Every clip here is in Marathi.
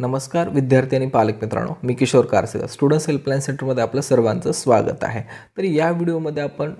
नमस्कार विद्यार्थी आणि पालक मित्रांनो मी किशोर कारसेदा स्टुडंट्स हेल्पलाईन सेंटरमध्ये आपलं सर्वांचं स्वागत आहे तर या व्हिडिओमध्ये आपण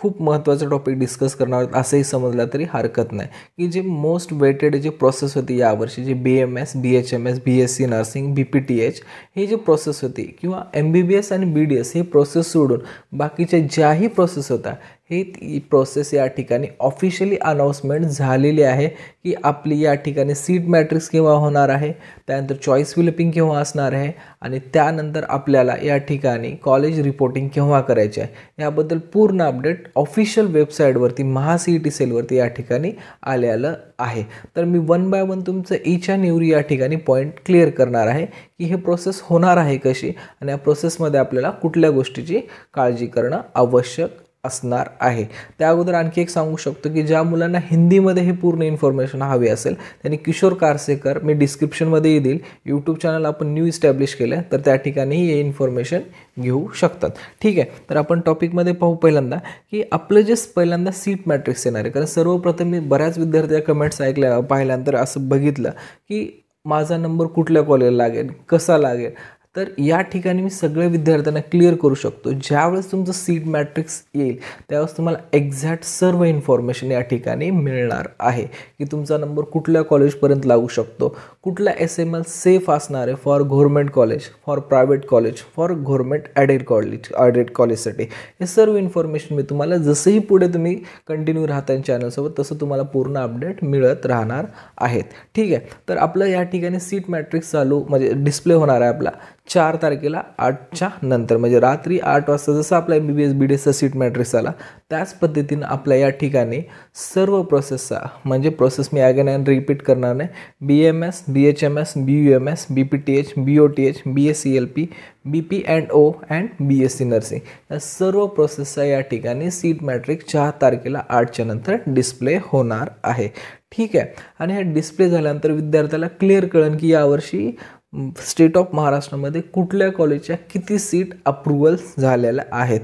खूप महत्त्वाचा टॉपिक डिस्कस करणार आहोत असंही समजलं तरी हरकत नाही की जे मोस्ट वेटेड जे प्रोसेस होती यावर्षी जे B M S B H M S B S C nursing B P T H हे जे प्रोसेस होती किंवा एम बी बी एस आणि बी डी एस हे प्रोसेस सोडून बाकीच्या ज्याही प्रोसेस होत्या ही ती प्रोसेस या ठिकाणी ऑफिशियली अनाऊन्समेंट झालेली आहे की आपली या ठिकाणी सीट मॅट्रिक्स केव्हा होणार आहे त्यानंतर चॉईस फिलिपिंग केव्हा असणार आहे आणि त्यानंतर आपल्याला या ठिकाणी कॉलेज रिपोर्टिंग केव्हा करायची आहे याबद्दल पूर्ण अपडेट ऑफिशियल वेबसाईटवरती महा सी ई टी सेलवरती या ठिकाणी आलेलं आहे तर मी वन बाय वन तुमचं ईच अँड एव्हरी या ठिकाणी पॉईंट क्लिअर करणार आहे की हे प्रोसेस होणार आहे कशी आणि या प्रोसेसमध्ये आपल्याला कुठल्या गोष्टीची काळजी करणं आवश्यक असणार आहे त्या अगोदर आणखी एक सांगू शकतो की ज्या मुलांना हिंदीमध्ये हे पूर्ण इन्फॉर्मेशन हवी असेल त्यांनी किशोर कारसेकर मी डिस्क्रिप्शनमध्येही देईल यूट्यूब चॅनल आपण न्यू इस्टॅब्लिश केलं तर त्या ठिकाणी हे इन्फॉर्मेशन घेऊ शकतात ठीक आहे तर आपण टॉपिकमध्ये पाहू पहिल्यांदा की आपलं जे पहिल्यांदा सीट मॅट्रिक्स येणार आहे कारण सर्वप्रथम मी बऱ्याच विद्यार्थ्या कमेंट्स ऐकल्या पाहिल्यानंतर असं बघितलं की माझा नंबर कुठल्या कॉलेजला लागेल कसा लागेल तर या ठिकाणी मी सगळ्या विद्यार्थ्यांना क्लिअर करू शकतो ज्यावेळेस तुमचं सीट मॅट्रिक्स येईल त्यावेळेस तुम्हाला एक्झॅक्ट सर्व इन्फॉर्मेशन या ठिकाणी मिळणार आहे की तुमचा नंबर कुठल्या कॉलेजपर्यंत लागू शकतो कुठला एस एम एल सेफ असणार आहे for government college for private college for government aided college aided कॉलेजसाठी हे सर्व इन्फॉर्मेशन मी तुम्हाला जसंही पुढे तुम्ही कंटिन्यू राहता चॅनलसोबत तसं तुम्हाला पूर्ण अपडेट मिळत राहणार आहेत ठीक आहे तर आपलं या ठिकाणी सीट मॅट्रिक्स चालू म्हणजे डिस्प्ले होणार आहे आपला चार तारखेला आठच्या नंतर म्हणजे रात्री आठ वाजता जसं आपला M B B S B D एसचा सीट मॅट्रिक्स आला त्याच पद्धतीनं आपल्या या ठिकाणी सर्व प्रोसेसचा म्हणजे प्रोसेस मी अगेन अँड रिपीट करणार नाही B M S B H M S B U M S B P T H B O T H B S C L P B P and O and B S C nursing या सर्व प्रोसेसचा या ठिकाणी सीट मॅट्रिक चार तारखेला आठच्या नंतर डिस्प्ले होणार आहे ठीक आहे आणि हे डिस्प्ले झाल्यानंतर विद्यार्थ्याला क्लिअर कळेल की यावर्षी स्टेट ऑफ महाराष्ट्रामध्ये कुठल्या कॉलेजच्या किती सीट अप्रूवल झालेल्या आहेत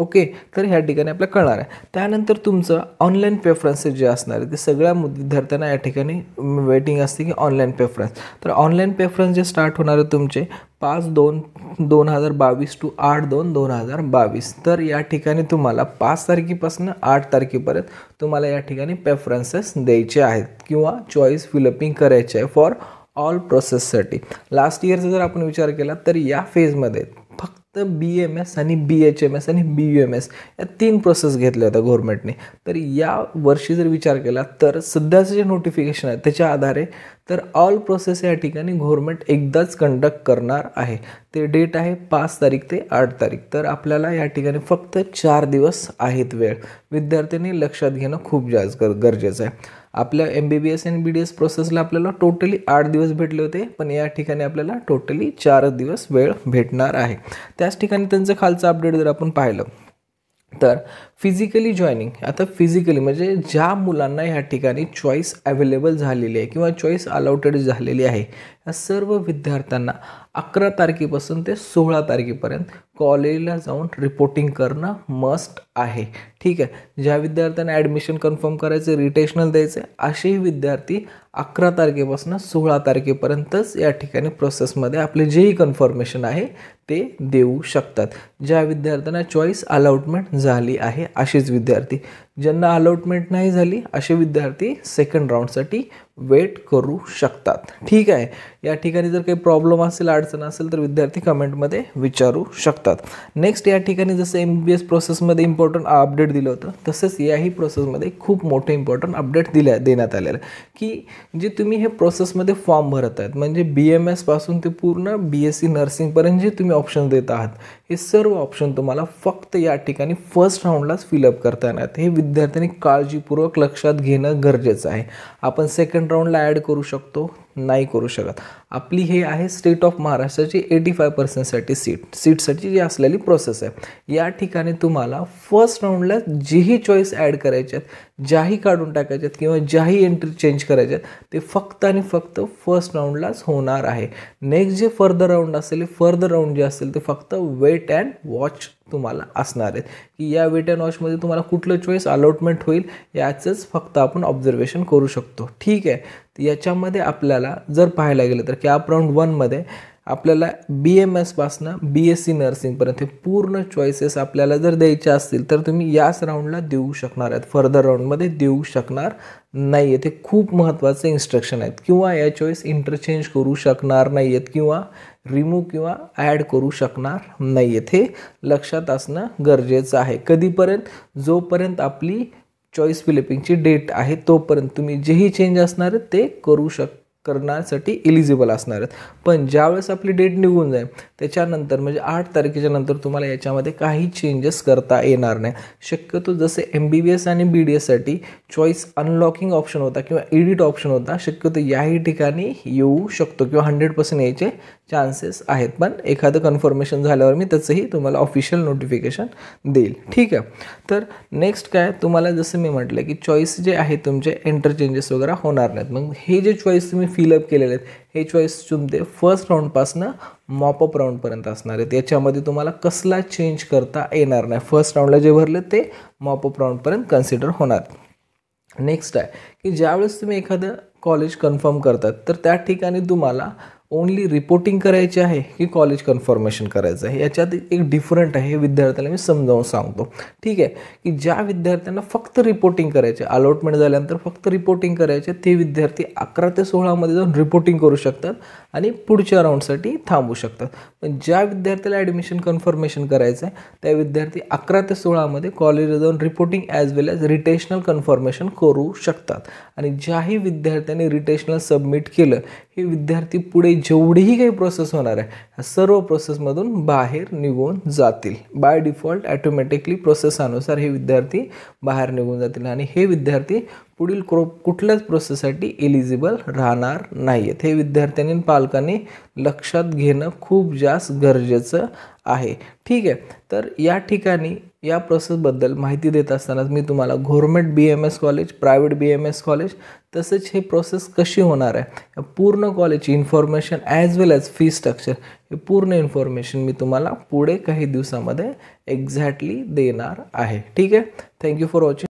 ओके तर ह्या ठिकाणी आपल्या कळणार आहे त्यानंतर तुमचं ऑनलाईन प्रेफरन्सेस जे असणार आहे ते सगळ्या विद्यार्थ्यांना या ठिकाणी वेटिंग असते की ऑनलाईन प्रेफरन्स तर ऑनलाईन प्रेफरन्स जे स्टार्ट होणार आहे तुमचे पाच दोन दोन हजार बावीस टू आठ दोन दोन हजार बावीस तर या ठिकाणी तुम्हाला पाच तारखेपासून आठ तारखेपर्यंत तुम्हाला या ठिकाणी प्रेफरन्सेस द्यायचे आहेत किंवा चॉईस फिलअपिंग करायचे आहे फॉर ऑल प्रोसेससाठी लास्ट इयरचा जर आपण विचार केला तर या फेजमध्ये फक्त बी एम एस आणि बी एच एम एस आणि बी यू एम एस या तीन प्रोसेस घेतल्या होत्या गव्हर्मेंटने तर या वर्षी जर विचार केला तर सध्याचं जे नोटिफिकेशन आहे त्याच्या आधारे तर ऑल प्रोसेस या ठिकाणी गव्हर्मेंट एकदाच कंडक्ट करणार आहे ते डेट आहे पाच तारीख ते आठ तारीख तर आपल्याला या ठिकाणी फक्त चार दिवस आहेत वेळ विद्यार्थ्यांनी लक्षात घेणं खूप जास्त गरजेचं आहे आपल्या M B B S N B D S प्रोसेसला आपल्याला टोटली आठ दिवस भेटले होते पण या ठिकाणी आपल्याला टोटली चार दिवस वेळ भेटणार आहे त्याच ठिकाणी त्यांचं खालचं अपडेट जर आपण पाहिलं तर फिजिकली जॉईनिंग आता फिजिकली म्हणजे ज्या मुलांना ह्या ठिकाणी चॉईस अवेलेबल झालेली आहे किंवा चॉईस अलाउटेड झालेली आहे या सर्व विद्यार्थ्यांना अकरा तारखेपासून ते सोळा तारखेपर्यंत कॉलेजला जाऊन रिपोर्टिंग करणं मस्ट आहे ठीक आहे ज्या विद्यार्थ्यांना ॲडमिशन कन्फर्म करायचं रिटेशनल द्यायचं असेही विद्यार्थी अकरा तारखेपासून सोळा तारखेपर्यंतच या ठिकाणी प्रोसेसमध्ये आपले जेही कन्फर्मेशन आहे ते देऊ शकतात ज्या विद्यार्थ्यांना चॉईस अलॉटमेंट झाली आहे असेच विद्यार्थी ज्यांना अलॉटमेंट नाही झाली असे विद्यार्थी सेकंड राऊंडसाठी वेट करू शकतात ठीक आहे या ठिकाणी जर काही प्रॉब्लेम असेल अडचण असेल तर विद्यार्थी कमेंटमध्ये विचारू शकतात नेक्स्ट या ठिकाणी जसं एम बी एस प्रोसेसमध्ये इम्पॉर्टंट अपडेट दिलं होतं तसंच याही प्रोसेसमध्ये खूप मोठे इम्पॉर्टंट अपडेट दिल्या देण्यात आलेलं की जे तुम्ही हे प्रोसेसमध्ये फॉर्म भरत आहेत म्हणजे बी एम एसपासून ते पूर्ण बी एस सी नर्सिंगपर्यंत जे तुम्ही ऑप्शन देत आहात हे सर्व ऑप्शन तुम्हाला फक्त या ठिकाणी फर्स्ट राऊंडलाच फिलअप करता येणार हे विद्यार्थ्यांनी काळजीपूर्वक लक्षात घेणं गरजेचं आहे आपण सेकंड राऊंडला ॲड करू शकतो नाही करू शकत आपली हे आहे स्टेट ऑफ महाराष्ट्राची एटी फाय पर्सेंटसाठी सीट सीटसाठी जी असलेली प्रोसेस आहे या ठिकाणी तुम्हाला फर्स्ट राऊंडला जीही चॉईस ॲड करायच्यात ज्याही काढून टाकायच्यात किंवा ज्याही एंट्री चेंज करायच्यात ते फक्त आणि फक्त फर्स्ट राऊंडलाच होणार आहे नेक्स्ट जे फर्दर राऊंड असेल फर्दर राऊंड जे असेल ते फक्त वेट अँड वॉच तुम्हाला असणार आहेत की या वेट अँड वॉचमध्ये तुम्हाला कुठलं चॉईस अलॉटमेंट होईल याचंच फक्त आपण ऑब्झर्वेशन करू शकतो ठीक आहे याच्यामध्ये आपल्याला जर पाहायला गेलं तर की राऊंड वनमध्ये आपल्याला बी एम एसपासनं बी एस सी नर्सिंगपर्यंत हे पूर्ण चॉईसेस आपल्याला जर द्यायचे असतील तर तुम्ही याच राऊंडला देऊ शकणार आहेत फर्दर राऊंडमध्ये देऊ शकणार नाही आहेत हे खूप महत्त्वाचे इन्स्ट्रक्शन आहेत किंवा या चॉईस इंटरचेंज करू शकणार नाही आहेत किंवा रिमूव्ह किंवा ॲड करू शकणार नाही आहेत हे लक्षात असणं गरजेचं आहे कधीपर्यंत जोपर्यंत आपली चॉईस फिलिपिंगची डेट आहे तोपर्यंत तुम्ही जेही चेंज असणार ते करू शक करण्यासाठी एलिजिबल असणार आहेत पण ज्यावेळेस आपली डेट निघून जाईल त्याच्यानंतर म्हणजे आठ तारखेच्या नंतर तुम्हाला याच्यामध्ये काही चेंजेस करता येणार नाही शक्यतो जसे एम बी बी एस आणि बी डी एससाठी चॉईस अनलॉकिंग ऑप्शन होता किंवा एडिट ऑप्शन होता शक्यतो याही ठिकाणी येऊ शकतो किंवा हंड्रेड पर्सेंट यायचे चान्सेस आहेत पण एखादं कन्फर्मेशन झाल्यावर मी त्याचंही तुम्हाला ऑफिशियल नोटिफिकेशन देईल ठीक आहे तर नेक्स्ट काय तुम्हाला जसं मी म्हटलं की चॉईस जे आहे तुमचे इंटरचेंजेस वगैरे होणार नाहीत मग हे जे चॉईस तुम्ही फिलअप केलेले आहेत हे चॉईस तुमचे फर्स्ट राऊंडपासनं मॉपअप राऊंडपर्यंत असणार आहेत याच्यामध्ये तुम्हाला कसला चेंज करता येणार नाही फर्स्ट राऊंडला जे भरले ते मॉपअप राऊंडपर्यंत कन्सिडर होणार नेक्स्ट आहे की ज्यावेळेस तुम्ही एखादं कॉलेज कन्फर्म करतात तर त्या ठिकाणी तुम्हाला ओनली रिपोर्टिंग करायची आहे की कॉलेज कन्फर्मेशन करायचं आहे याच्यात एक डिफरंट आहे हे विद्यार्थ्याला मी समजावून सांगतो ठीक आहे की ज्या विद्यार्थ्यांना फक्त रिपोर्टिंग करायचे अलॉटमेंट झाल्यानंतर फक्त रिपोर्टिंग करायचे ते विद्यार्थी अकरा ते सोळामध्ये जाऊन रिपोर्टिंग करू शकतात आणि पुढच्या राऊंडसाठी थांबू शकतात पण ज्या विद्यार्थ्याला ॲडमिशन कन्फर्मेशन करायचं आहे त्या विद्यार्थी अकरा ते सोळामध्ये कॉलेजला जाऊन reporting as well as retentional confirmation करू शकतात आणि ज्याही विद्यार्थ्यांनी रिटेशनल सबमिट केलं हे विद्यार्थी पुढे जेवढीही काही प्रोसेस होणार आहे ह्या सर्व प्रोसेसमधून बाहेर निघून जातील बाय डिफॉल्ट ॲटोमॅटिकली प्रोसेसानुसार हे विद्यार्थी बाहेर निघून जातील आणि हे विद्यार्थी पुढील क्रो कुठल्याच प्रोसेससाठी एलिजिबल राहणार नाही आहेत हे विद्यार्थ्यांनी पालकांनी लक्षात घेणं खूप जास्त गरजेचं आहे ठीक आहे तर या ठिकाणी या प्रोसेसबद्दल माहिती देत असतानाच मी तुम्हाला government B M S college private B M S college तसेच हे प्रोसेस कशी होणार आहे या पूर्ण कॉलेजची information as well as fee structure हे पूर्ण इन्फॉर्मेशन मी तुम्हाला पुढे काही दिवसामध्ये एक्झॅक्टली देणार आहे ठीक आहे थँक्यू फॉर वॉचिंग